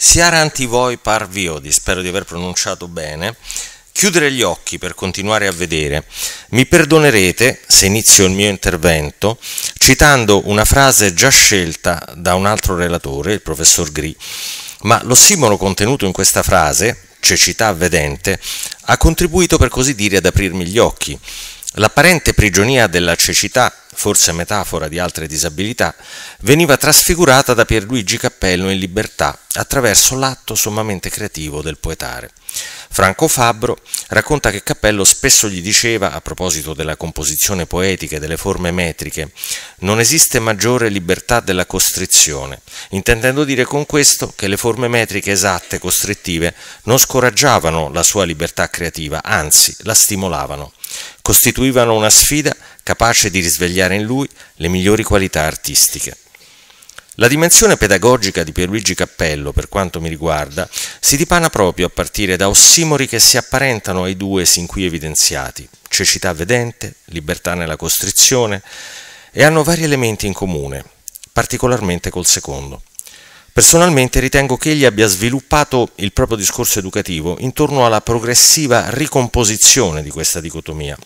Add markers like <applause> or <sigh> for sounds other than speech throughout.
Siaranti voi parviodi, spero di aver pronunciato bene, chiudere gli occhi per continuare a vedere. Mi perdonerete se inizio il mio intervento citando una frase già scelta da un altro relatore, il professor Gri, ma lo simbolo contenuto in questa frase, cecità vedente, ha contribuito per così dire ad aprirmi gli occhi. L'apparente prigionia della cecità, forse metafora di altre disabilità, veniva trasfigurata da Pierluigi Cappello in libertà attraverso l'atto sommamente creativo del poetare. Franco Fabbro racconta che Cappello spesso gli diceva, a proposito della composizione poetica e delle forme metriche, non esiste maggiore libertà della costrizione, intendendo dire con questo che le forme metriche esatte, costrittive, non scoraggiavano la sua libertà creativa, anzi la stimolavano costituivano una sfida capace di risvegliare in lui le migliori qualità artistiche. La dimensione pedagogica di Pierluigi Cappello, per quanto mi riguarda, si dipana proprio a partire da ossimori che si apparentano ai due sin qui evidenziati, cecità vedente, libertà nella costrizione, e hanno vari elementi in comune, particolarmente col secondo. Personalmente ritengo che egli abbia sviluppato il proprio discorso educativo intorno alla progressiva ricomposizione di questa dicotomia,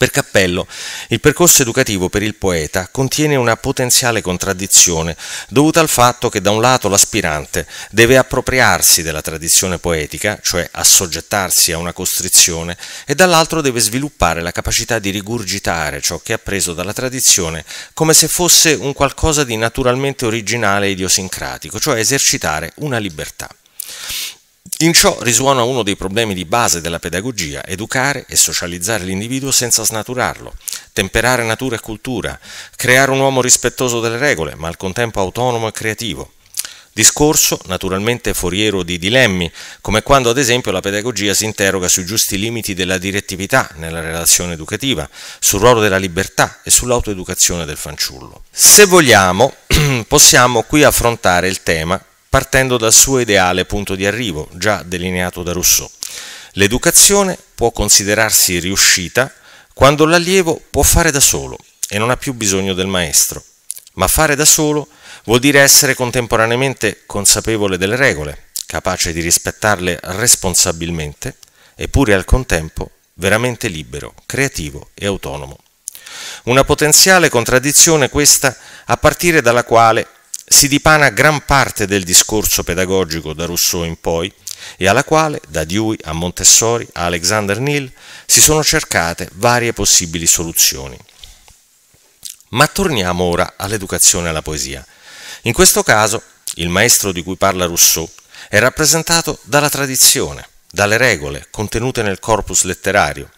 per Cappello, il percorso educativo per il poeta contiene una potenziale contraddizione dovuta al fatto che da un lato l'aspirante deve appropriarsi della tradizione poetica, cioè assoggettarsi a una costrizione, e dall'altro deve sviluppare la capacità di rigurgitare ciò che ha preso dalla tradizione come se fosse un qualcosa di naturalmente originale e idiosincratico, cioè esercitare una libertà. In ciò risuona uno dei problemi di base della pedagogia, educare e socializzare l'individuo senza snaturarlo, temperare natura e cultura, creare un uomo rispettoso delle regole, ma al contempo autonomo e creativo. Discorso naturalmente foriero di dilemmi, come quando ad esempio la pedagogia si interroga sui giusti limiti della direttività nella relazione educativa, sul ruolo della libertà e sull'autoeducazione del fanciullo. Se vogliamo, <clears throat> possiamo qui affrontare il tema partendo dal suo ideale punto di arrivo, già delineato da Rousseau. L'educazione può considerarsi riuscita quando l'allievo può fare da solo e non ha più bisogno del maestro. Ma fare da solo vuol dire essere contemporaneamente consapevole delle regole, capace di rispettarle responsabilmente, eppure al contempo veramente libero, creativo e autonomo. Una potenziale contraddizione questa a partire dalla quale si dipana gran parte del discorso pedagogico da Rousseau in poi e alla quale, da Dewey a Montessori a Alexander Neal, si sono cercate varie possibili soluzioni. Ma torniamo ora all'educazione alla poesia. In questo caso, il maestro di cui parla Rousseau è rappresentato dalla tradizione, dalle regole contenute nel corpus letterario,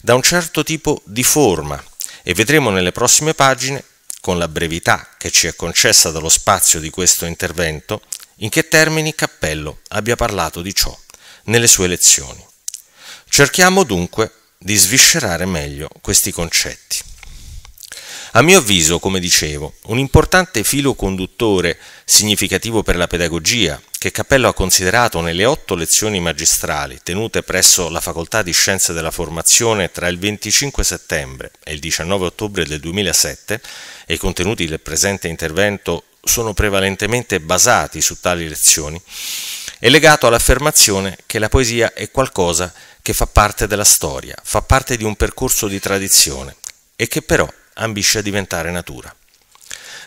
da un certo tipo di forma e vedremo nelle prossime pagine con la brevità che ci è concessa dallo spazio di questo intervento, in che termini Cappello abbia parlato di ciò nelle sue lezioni. Cerchiamo dunque di sviscerare meglio questi concetti. A mio avviso, come dicevo, un importante filo conduttore significativo per la pedagogia che Cappello ha considerato nelle otto lezioni magistrali tenute presso la Facoltà di Scienze della Formazione tra il 25 settembre e il 19 ottobre del 2007 e i contenuti del presente intervento sono prevalentemente basati su tali lezioni, è legato all'affermazione che la poesia è qualcosa che fa parte della storia, fa parte di un percorso di tradizione e che però ambisce a diventare natura.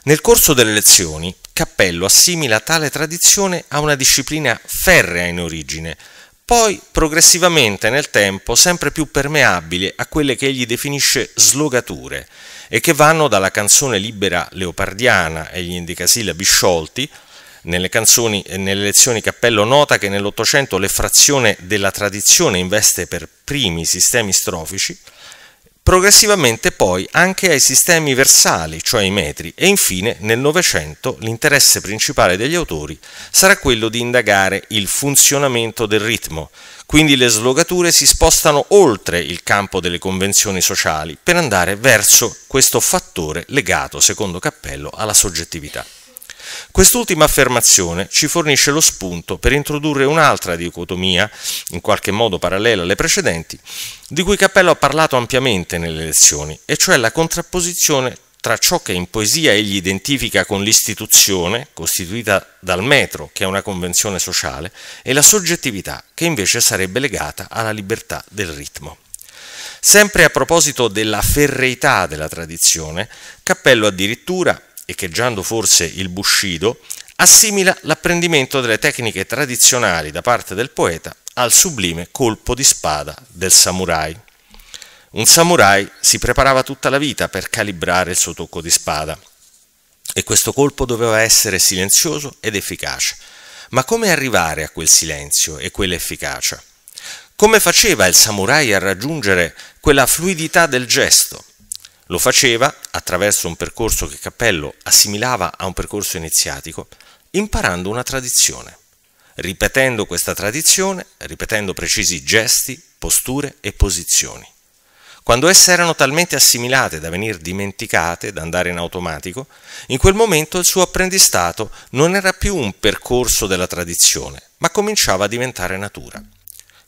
Nel corso delle lezioni, Cappello assimila tale tradizione a una disciplina ferrea in origine, poi progressivamente nel tempo sempre più permeabili a quelle che egli definisce slogature e che vanno dalla canzone libera leopardiana, e gli indicasillabi sciolti, nelle, canzoni, nelle lezioni Cappello nota che nell'Ottocento l'effrazione della tradizione investe per primi i sistemi strofici, progressivamente poi anche ai sistemi versali, cioè ai metri, e infine nel Novecento l'interesse principale degli autori sarà quello di indagare il funzionamento del ritmo, quindi le slogature si spostano oltre il campo delle convenzioni sociali per andare verso questo fattore legato, secondo Cappello, alla soggettività. Quest'ultima affermazione ci fornisce lo spunto per introdurre un'altra dicotomia, in qualche modo parallela alle precedenti, di cui Cappello ha parlato ampiamente nelle lezioni, e cioè la contrapposizione tra ciò che in poesia egli identifica con l'istituzione, costituita dal metro, che è una convenzione sociale, e la soggettività, che invece sarebbe legata alla libertà del ritmo. Sempre a proposito della ferreità della tradizione, Cappello addirittura echeggiando forse il Bushido, assimila l'apprendimento delle tecniche tradizionali da parte del poeta al sublime colpo di spada del samurai. Un samurai si preparava tutta la vita per calibrare il suo tocco di spada e questo colpo doveva essere silenzioso ed efficace. Ma come arrivare a quel silenzio e quell'efficacia? Come faceva il samurai a raggiungere quella fluidità del gesto, lo faceva attraverso un percorso che Cappello assimilava a un percorso iniziatico, imparando una tradizione, ripetendo questa tradizione, ripetendo precisi gesti, posture e posizioni. Quando esse erano talmente assimilate da venir dimenticate, da andare in automatico, in quel momento il suo apprendistato non era più un percorso della tradizione, ma cominciava a diventare natura.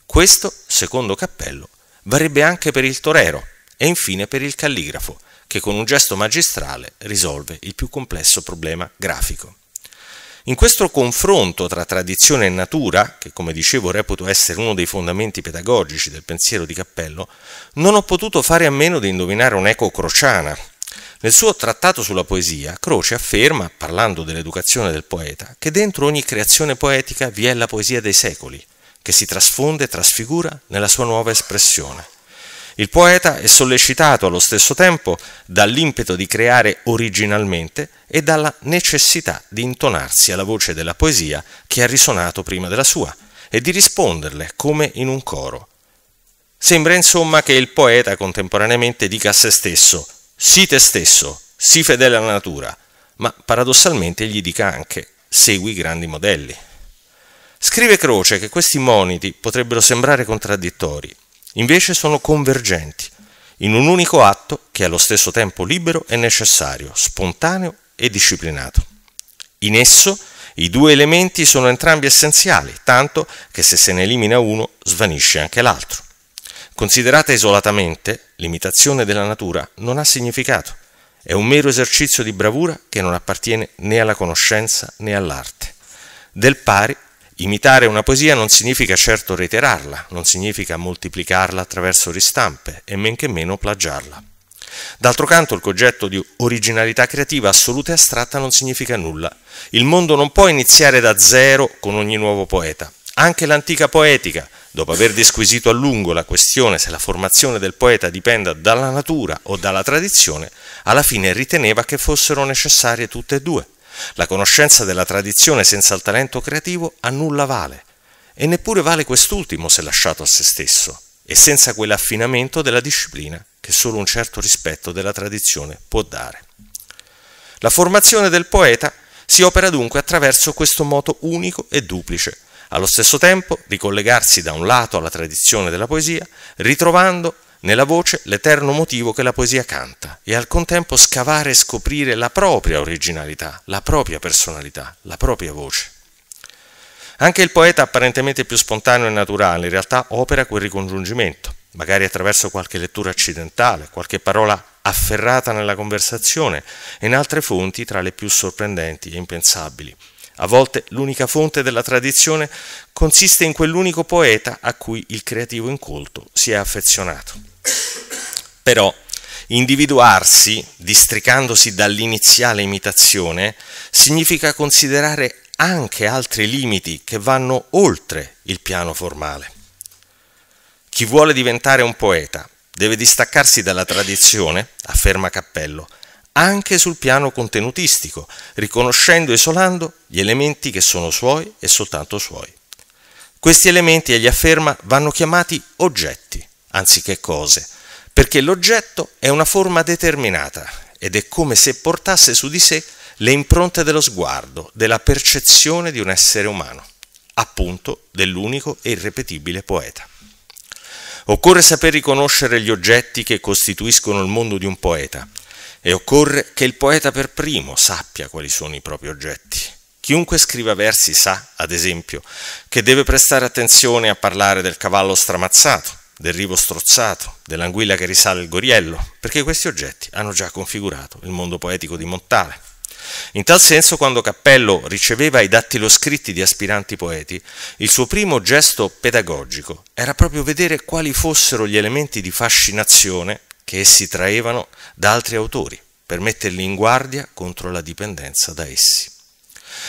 Questo, secondo Cappello, varrebbe anche per il torero, e infine per il calligrafo, che con un gesto magistrale risolve il più complesso problema grafico. In questo confronto tra tradizione e natura, che come dicevo reputo essere uno dei fondamenti pedagogici del pensiero di Cappello, non ho potuto fare a meno di indovinare un'eco crociana. Nel suo trattato sulla poesia, Croce afferma, parlando dell'educazione del poeta, che dentro ogni creazione poetica vi è la poesia dei secoli, che si trasfonde e trasfigura nella sua nuova espressione. Il poeta è sollecitato allo stesso tempo dall'impeto di creare originalmente e dalla necessità di intonarsi alla voce della poesia che ha risonato prima della sua e di risponderle come in un coro. Sembra insomma che il poeta contemporaneamente dica a se stesso sii te stesso, sii fedele alla natura, ma paradossalmente gli dica anche segui grandi modelli. Scrive Croce che questi moniti potrebbero sembrare contraddittori, invece sono convergenti, in un unico atto che è allo stesso tempo libero e necessario, spontaneo e disciplinato. In esso i due elementi sono entrambi essenziali, tanto che se se ne elimina uno svanisce anche l'altro. Considerata isolatamente, l'imitazione della natura non ha significato, è un mero esercizio di bravura che non appartiene né alla conoscenza né all'arte. Del pari Imitare una poesia non significa certo reiterarla, non significa moltiplicarla attraverso ristampe e men che meno plagiarla. D'altro canto il concetto di originalità creativa assoluta e astratta non significa nulla. Il mondo non può iniziare da zero con ogni nuovo poeta. Anche l'antica poetica, dopo aver disquisito a lungo la questione se la formazione del poeta dipenda dalla natura o dalla tradizione, alla fine riteneva che fossero necessarie tutte e due. La conoscenza della tradizione senza il talento creativo a nulla vale, e neppure vale quest'ultimo se lasciato a se stesso, e senza quell'affinamento della disciplina che solo un certo rispetto della tradizione può dare. La formazione del poeta si opera dunque attraverso questo moto unico e duplice, allo stesso tempo ricollegarsi da un lato alla tradizione della poesia, ritrovando nella voce l'eterno motivo che la poesia canta e al contempo scavare e scoprire la propria originalità, la propria personalità, la propria voce. Anche il poeta apparentemente più spontaneo e naturale in realtà opera quel ricongiungimento, magari attraverso qualche lettura accidentale, qualche parola afferrata nella conversazione e in altre fonti tra le più sorprendenti e impensabili. A volte l'unica fonte della tradizione consiste in quell'unico poeta a cui il creativo incolto si è affezionato. Però individuarsi, districandosi dall'iniziale imitazione, significa considerare anche altri limiti che vanno oltre il piano formale. Chi vuole diventare un poeta deve distaccarsi dalla tradizione, afferma Cappello, anche sul piano contenutistico, riconoscendo e isolando gli elementi che sono suoi e soltanto suoi. Questi elementi, egli afferma, vanno chiamati oggetti anziché cose, perché l'oggetto è una forma determinata ed è come se portasse su di sé le impronte dello sguardo, della percezione di un essere umano, appunto dell'unico e irrepetibile poeta. Occorre saper riconoscere gli oggetti che costituiscono il mondo di un poeta e occorre che il poeta per primo sappia quali sono i propri oggetti. Chiunque scriva versi sa, ad esempio, che deve prestare attenzione a parlare del cavallo stramazzato, del rivo strozzato, dell'anguilla che risale il goriello, perché questi oggetti hanno già configurato il mondo poetico di Montale. In tal senso, quando Cappello riceveva i dattiloscritti di aspiranti poeti, il suo primo gesto pedagogico era proprio vedere quali fossero gli elementi di fascinazione che essi traevano da altri autori, per metterli in guardia contro la dipendenza da essi.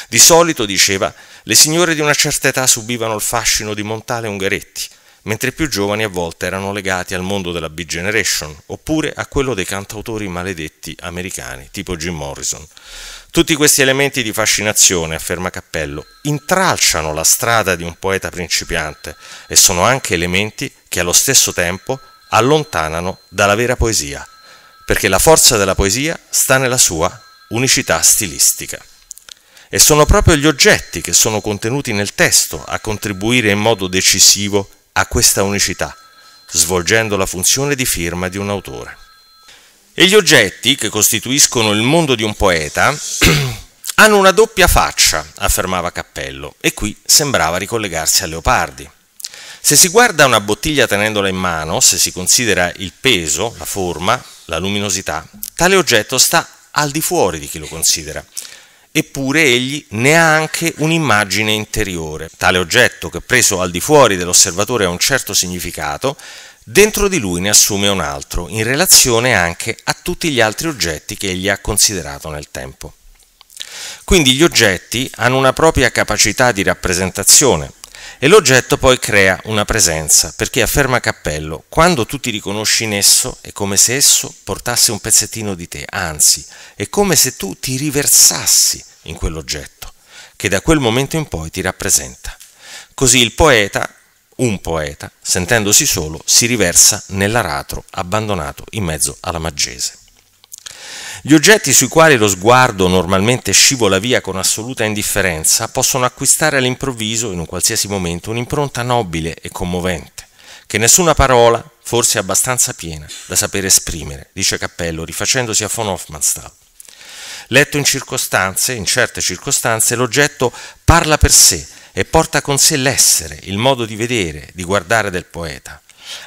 Di solito, diceva, le signore di una certa età subivano il fascino di Montale Ungaretti, mentre i più giovani a volte erano legati al mondo della Big Generation oppure a quello dei cantautori maledetti americani, tipo Jim Morrison. Tutti questi elementi di fascinazione, afferma Cappello, intralciano la strada di un poeta principiante e sono anche elementi che allo stesso tempo allontanano dalla vera poesia, perché la forza della poesia sta nella sua unicità stilistica. E sono proprio gli oggetti che sono contenuti nel testo a contribuire in modo decisivo a questa unicità, svolgendo la funzione di firma di un autore. E gli oggetti che costituiscono il mondo di un poeta <clears throat> hanno una doppia faccia, affermava Cappello, e qui sembrava ricollegarsi a Leopardi. Se si guarda una bottiglia tenendola in mano, se si considera il peso, la forma, la luminosità, tale oggetto sta al di fuori di chi lo considera eppure egli ne ha anche un'immagine interiore. Tale oggetto, che preso al di fuori dell'osservatore ha un certo significato, dentro di lui ne assume un altro, in relazione anche a tutti gli altri oggetti che egli ha considerato nel tempo. Quindi gli oggetti hanno una propria capacità di rappresentazione, e l'oggetto poi crea una presenza, perché afferma Cappello, quando tu ti riconosci in esso è come se esso portasse un pezzettino di te, anzi, è come se tu ti riversassi in quell'oggetto, che da quel momento in poi ti rappresenta. Così il poeta, un poeta, sentendosi solo, si riversa nell'aratro abbandonato in mezzo alla maggese. Gli oggetti sui quali lo sguardo normalmente scivola via con assoluta indifferenza possono acquistare all'improvviso, in un qualsiasi momento, un'impronta nobile e commovente, che nessuna parola, forse abbastanza piena, da sapere esprimere, dice Cappello, rifacendosi a von Hofmannsthal. Letto in circostanze, in certe circostanze, l'oggetto parla per sé e porta con sé l'essere, il modo di vedere, di guardare del poeta.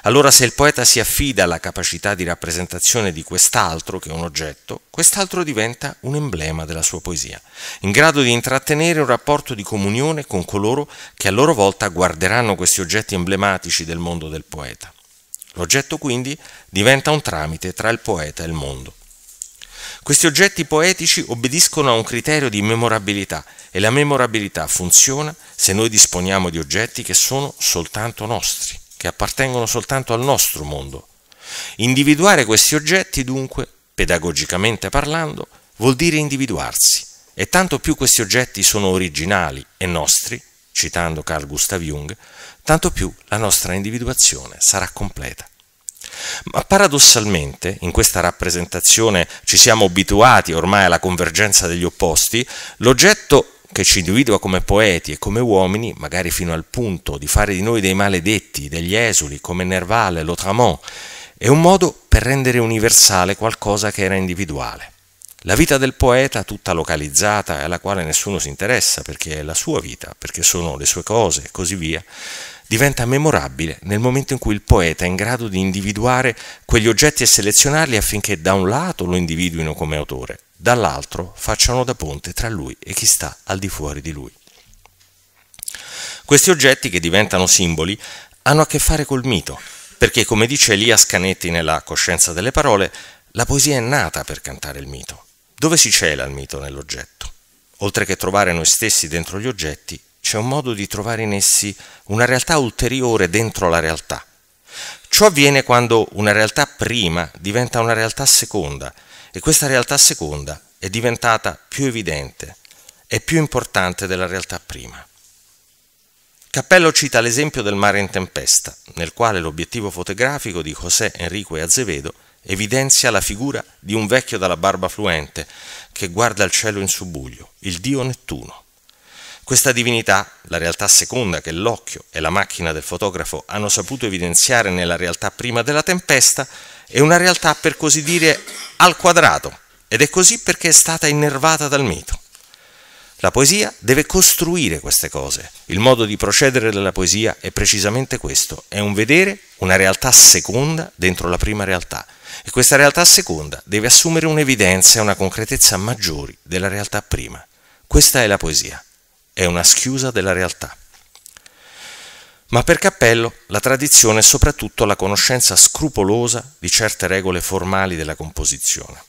Allora se il poeta si affida alla capacità di rappresentazione di quest'altro che è un oggetto, quest'altro diventa un emblema della sua poesia, in grado di intrattenere un rapporto di comunione con coloro che a loro volta guarderanno questi oggetti emblematici del mondo del poeta. L'oggetto quindi diventa un tramite tra il poeta e il mondo. Questi oggetti poetici obbediscono a un criterio di memorabilità e la memorabilità funziona se noi disponiamo di oggetti che sono soltanto nostri che appartengono soltanto al nostro mondo. Individuare questi oggetti, dunque, pedagogicamente parlando, vuol dire individuarsi, e tanto più questi oggetti sono originali e nostri, citando Carl Gustav Jung, tanto più la nostra individuazione sarà completa. Ma paradossalmente, in questa rappresentazione ci siamo abituati ormai alla convergenza degli opposti, l'oggetto che ci individua come poeti e come uomini, magari fino al punto di fare di noi dei maledetti, degli esuli, come Nervale, Lotramont, è un modo per rendere universale qualcosa che era individuale. La vita del poeta, tutta localizzata e alla quale nessuno si interessa perché è la sua vita, perché sono le sue cose e così via, diventa memorabile nel momento in cui il poeta è in grado di individuare quegli oggetti e selezionarli affinché da un lato lo individuino come autore dall'altro facciano da ponte tra lui e chi sta al di fuori di lui. Questi oggetti che diventano simboli hanno a che fare col mito, perché come dice Elia Scanetti nella Coscienza delle parole, la poesia è nata per cantare il mito. Dove si cela il mito nell'oggetto? Oltre che trovare noi stessi dentro gli oggetti, c'è un modo di trovare in essi una realtà ulteriore dentro la realtà. Ciò avviene quando una realtà prima diventa una realtà seconda e questa realtà seconda è diventata più evidente e più importante della realtà prima. Cappello cita l'esempio del mare in tempesta, nel quale l'obiettivo fotografico di José Enrico e Azevedo evidenzia la figura di un vecchio dalla barba fluente che guarda il cielo in subbuglio, il dio Nettuno. Questa divinità, la realtà seconda che l'occhio e la macchina del fotografo hanno saputo evidenziare nella realtà prima della tempesta, è una realtà per così dire al quadrato ed è così perché è stata innervata dal mito. La poesia deve costruire queste cose. Il modo di procedere della poesia è precisamente questo, è un vedere una realtà seconda dentro la prima realtà e questa realtà seconda deve assumere un'evidenza e una concretezza maggiori della realtà prima. Questa è la poesia, è una schiusa della realtà. Ma per Cappello la tradizione è soprattutto la conoscenza scrupolosa di certe regole formali della composizione.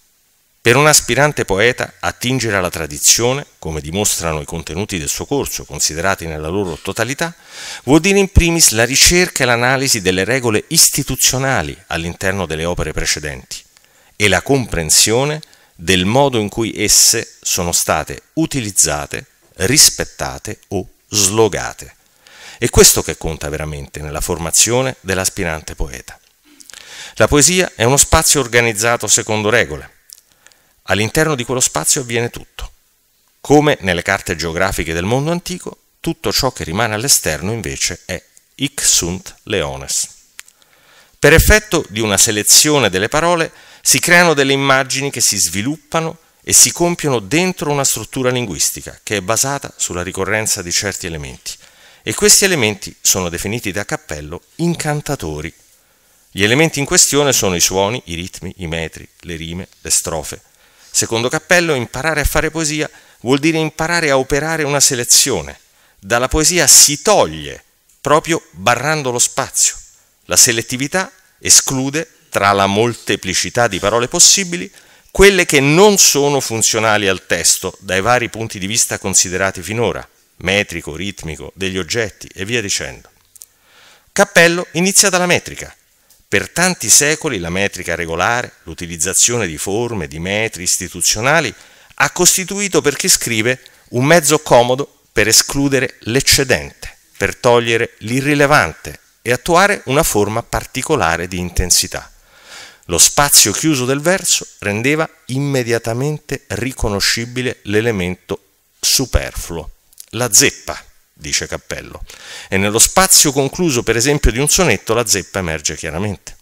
Per un aspirante poeta attingere alla tradizione, come dimostrano i contenuti del suo corso, considerati nella loro totalità, vuol dire in primis la ricerca e l'analisi delle regole istituzionali all'interno delle opere precedenti e la comprensione del modo in cui esse sono state utilizzate, rispettate o slogate è questo che conta veramente nella formazione dell'aspirante poeta. La poesia è uno spazio organizzato secondo regole. All'interno di quello spazio avviene tutto. Come nelle carte geografiche del mondo antico, tutto ciò che rimane all'esterno invece è hic sunt leones. Per effetto di una selezione delle parole si creano delle immagini che si sviluppano e si compiono dentro una struttura linguistica che è basata sulla ricorrenza di certi elementi, e questi elementi sono definiti da Cappello incantatori. Gli elementi in questione sono i suoni, i ritmi, i metri, le rime, le strofe. Secondo Cappello imparare a fare poesia vuol dire imparare a operare una selezione. Dalla poesia si toglie, proprio barrando lo spazio. La selettività esclude, tra la molteplicità di parole possibili, quelle che non sono funzionali al testo dai vari punti di vista considerati finora metrico, ritmico, degli oggetti e via dicendo. Cappello inizia dalla metrica. Per tanti secoli la metrica regolare, l'utilizzazione di forme, di metri istituzionali, ha costituito per chi scrive un mezzo comodo per escludere l'eccedente, per togliere l'irrilevante e attuare una forma particolare di intensità. Lo spazio chiuso del verso rendeva immediatamente riconoscibile l'elemento superfluo la zeppa, dice Cappello, e nello spazio concluso per esempio di un sonetto la zeppa emerge chiaramente.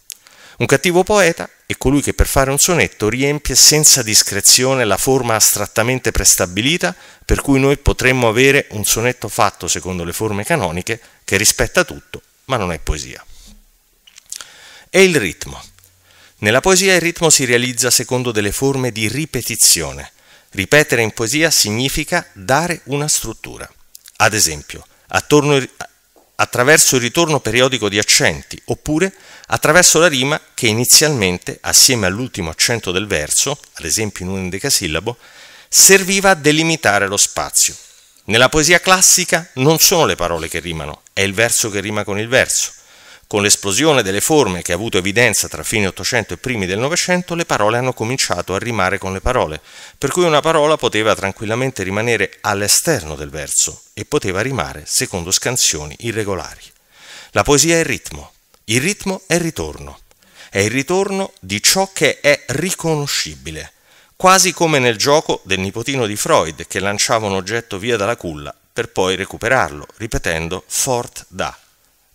Un cattivo poeta è colui che per fare un sonetto riempie senza discrezione la forma astrattamente prestabilita per cui noi potremmo avere un sonetto fatto secondo le forme canoniche che rispetta tutto, ma non è poesia. E il ritmo. Nella poesia il ritmo si realizza secondo delle forme di ripetizione, Ripetere in poesia significa dare una struttura. Ad esempio, attorno, attraverso il ritorno periodico di accenti, oppure attraverso la rima che inizialmente, assieme all'ultimo accento del verso, ad esempio in un endecasillabo, serviva a delimitare lo spazio. Nella poesia classica non sono le parole che rimano, è il verso che rima con il verso. Con l'esplosione delle forme che ha avuto evidenza tra fine 800 e primi del Novecento, le parole hanno cominciato a rimare con le parole, per cui una parola poteva tranquillamente rimanere all'esterno del verso e poteva rimare secondo scansioni irregolari. La poesia è il ritmo, il ritmo è il ritorno, è il ritorno di ciò che è riconoscibile, quasi come nel gioco del nipotino di Freud che lanciava un oggetto via dalla culla per poi recuperarlo, ripetendo fort da.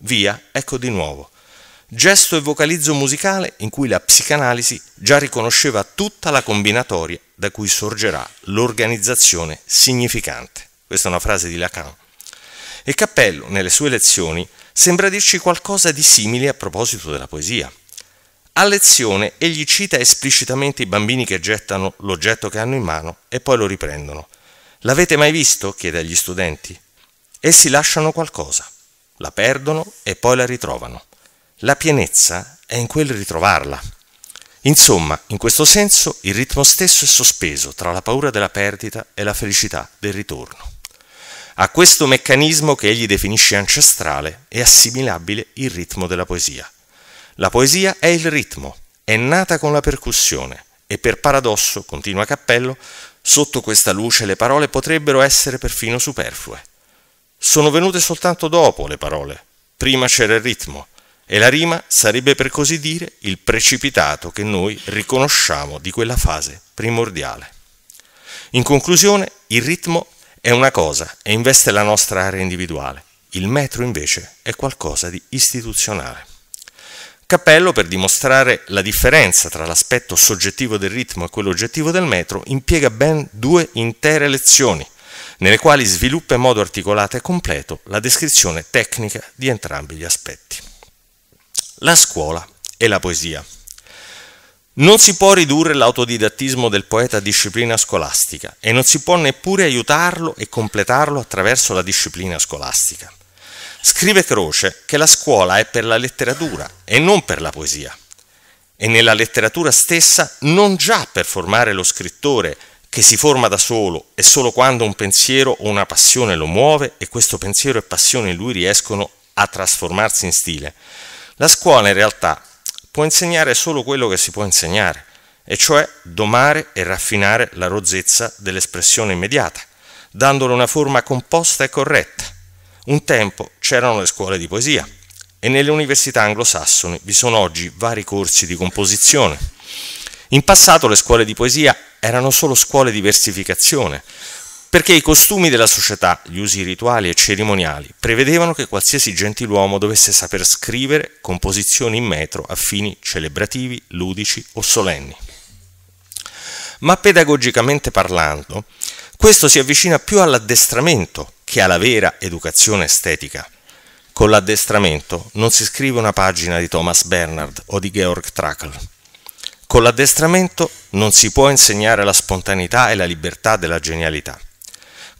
Via, ecco di nuovo. Gesto e vocalizzo musicale in cui la psicanalisi già riconosceva tutta la combinatoria da cui sorgerà l'organizzazione significante. Questa è una frase di Lacan. E Cappello, nelle sue lezioni, sembra dirci qualcosa di simile a proposito della poesia. A lezione egli cita esplicitamente i bambini che gettano l'oggetto che hanno in mano e poi lo riprendono. L'avete mai visto? chiede agli studenti. Essi lasciano qualcosa la perdono e poi la ritrovano. La pienezza è in quel ritrovarla. Insomma, in questo senso il ritmo stesso è sospeso tra la paura della perdita e la felicità del ritorno. A questo meccanismo che egli definisce ancestrale è assimilabile il ritmo della poesia. La poesia è il ritmo, è nata con la percussione e per paradosso, continua Cappello, sotto questa luce le parole potrebbero essere perfino superflue sono venute soltanto dopo le parole. Prima c'era il ritmo e la rima sarebbe per così dire il precipitato che noi riconosciamo di quella fase primordiale. In conclusione, il ritmo è una cosa e investe la nostra area individuale, il metro invece è qualcosa di istituzionale. Cappello, per dimostrare la differenza tra l'aspetto soggettivo del ritmo e quello oggettivo del metro, impiega ben due intere lezioni – nelle quali sviluppa in modo articolato e completo la descrizione tecnica di entrambi gli aspetti. La scuola e la poesia. Non si può ridurre l'autodidattismo del poeta a disciplina scolastica e non si può neppure aiutarlo e completarlo attraverso la disciplina scolastica. Scrive Croce che la scuola è per la letteratura e non per la poesia e nella letteratura stessa non già per formare lo scrittore che si forma da solo e solo quando un pensiero o una passione lo muove e questo pensiero e passione in lui riescono a trasformarsi in stile. La scuola in realtà può insegnare solo quello che si può insegnare, e cioè domare e raffinare la rozzezza dell'espressione immediata, dandole una forma composta e corretta. Un tempo c'erano le scuole di poesia e nelle università anglosassoni vi sono oggi vari corsi di composizione. In passato le scuole di poesia erano solo scuole di versificazione, perché i costumi della società, gli usi rituali e cerimoniali, prevedevano che qualsiasi gentiluomo dovesse saper scrivere composizioni in metro a fini celebrativi, ludici o solenni. Ma pedagogicamente parlando, questo si avvicina più all'addestramento che alla vera educazione estetica. Con l'addestramento non si scrive una pagina di Thomas Bernard o di Georg Trakl con l'addestramento non si può insegnare la spontaneità e la libertà della genialità.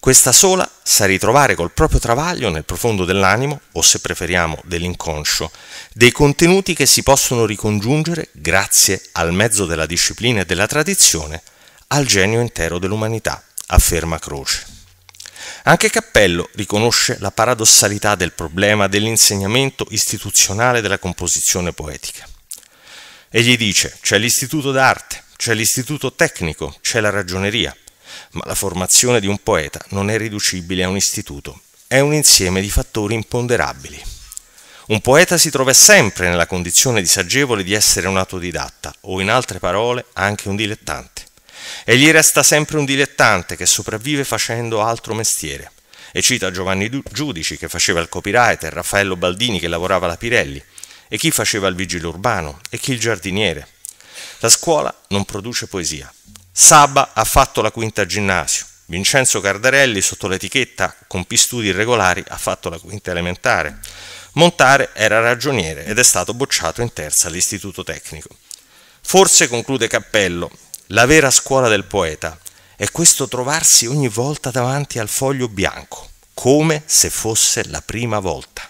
Questa sola sa ritrovare col proprio travaglio nel profondo dell'animo, o se preferiamo dell'inconscio, dei contenuti che si possono ricongiungere grazie al mezzo della disciplina e della tradizione al genio intero dell'umanità, afferma Croce. Anche Cappello riconosce la paradossalità del problema dell'insegnamento istituzionale della composizione poetica. E gli dice c'è l'istituto d'arte, c'è l'istituto tecnico, c'è la ragioneria, ma la formazione di un poeta non è riducibile a un istituto, è un insieme di fattori imponderabili. Un poeta si trova sempre nella condizione disagevole di essere un autodidatta o in altre parole anche un dilettante. E gli resta sempre un dilettante che sopravvive facendo altro mestiere. E cita Giovanni Giudici che faceva il copywriter, Raffaello Baldini che lavorava alla Pirelli, e chi faceva il vigile urbano e chi il giardiniere. La scuola non produce poesia. Saba ha fatto la quinta ginnasio. Vincenzo Cardarelli, sotto l'etichetta Compi studi irregolari, ha fatto la quinta elementare. Montare era ragioniere ed è stato bocciato in terza all'istituto tecnico. Forse, conclude Cappello, la vera scuola del poeta è questo trovarsi ogni volta davanti al foglio bianco, come se fosse la prima volta.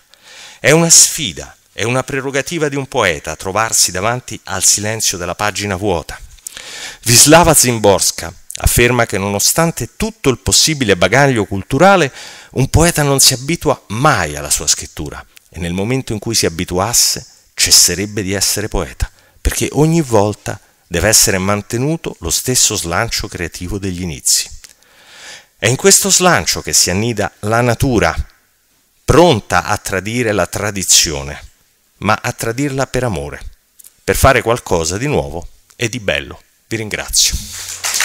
È una sfida è una prerogativa di un poeta trovarsi davanti al silenzio della pagina vuota. Vislava Zimborska afferma che nonostante tutto il possibile bagaglio culturale, un poeta non si abitua mai alla sua scrittura e nel momento in cui si abituasse cesserebbe di essere poeta, perché ogni volta deve essere mantenuto lo stesso slancio creativo degli inizi. È in questo slancio che si annida la natura, pronta a tradire la tradizione ma a tradirla per amore, per fare qualcosa di nuovo e di bello. Vi ringrazio.